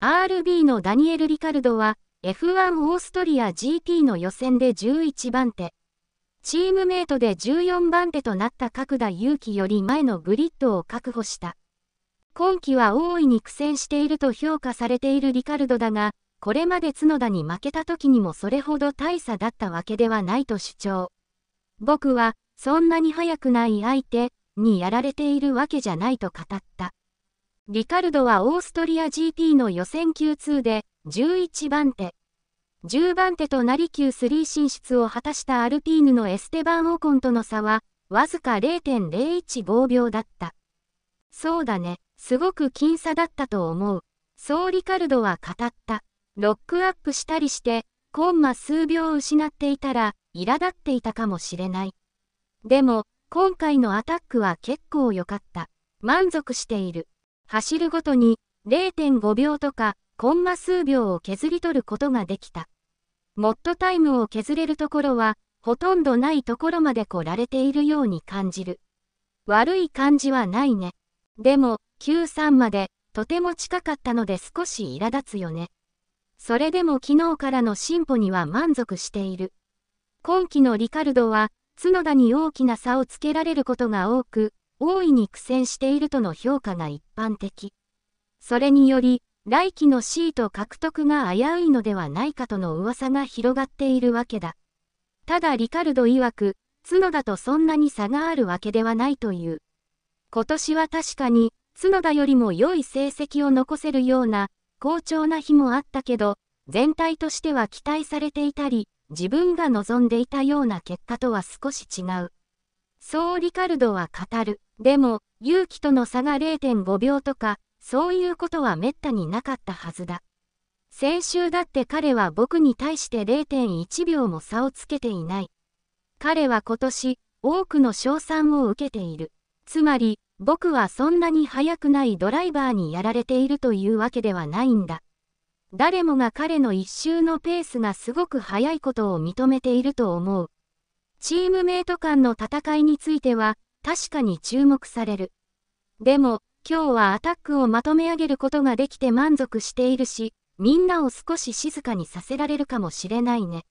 RB のダニエル・リカルドは F1 オーストリア GP の予選で11番手。チームメイトで14番手となった角田勇気より前のグリッドを確保した。今季は大いに苦戦していると評価されているリカルドだが、これまで角田に負けた時にもそれほど大差だったわけではないと主張。僕は、そんなに速くない相手にやられているわけじゃないと語った。リカルドはオーストリア GP の予選 Q2 で11番手。10番手となり Q3 進出を果たしたアルピーヌのエステバン・オコンとの差は、わずか0.015秒だった。そうだね、すごく僅差だったと思う。そうリカルドは語った。ロックアップしたりして、コンマ数秒失っていたら、苛立っていたかもしれない。でも、今回のアタックは結構良かった。満足している。走るごとに0.5秒とかコンマ数秒を削り取ることができた。モッドタイムを削れるところは、ほとんどないところまで来られているように感じる。悪い感じはないね。でも、Q3 まで、とても近かったので少し苛立つよね。それでも昨日からの進歩には満足している。今季のリカルドは、角田に大きな差をつけられることが多く、大いに苦戦しているとの評価が一般的。それにより、来期のシート獲得が危ういのではないかとの噂が広がっているわけだ。ただリカルド曰く、角田とそんなに差があるわけではないという。今年は確かに、角田よりも良い成績を残せるような、好調な日もあったけど、全体としては期待されていたり、自分が望んでいたような結果とは少し違う。そうリカルドは語る。でも、勇気との差が0.5秒とか、そういうことは滅多になかったはずだ。先週だって彼は僕に対して0.1秒も差をつけていない。彼は今年、多くの賞賛を受けている。つまり、僕はそんなに速くないドライバーにやられているというわけではないんだ。誰もが彼の一周のペースがすごく速いことを認めていると思う。チームメイト間の戦いについては確かに注目される。でも、今日はアタックをまとめ上げることができて満足しているし、みんなを少し静かにさせられるかもしれないね。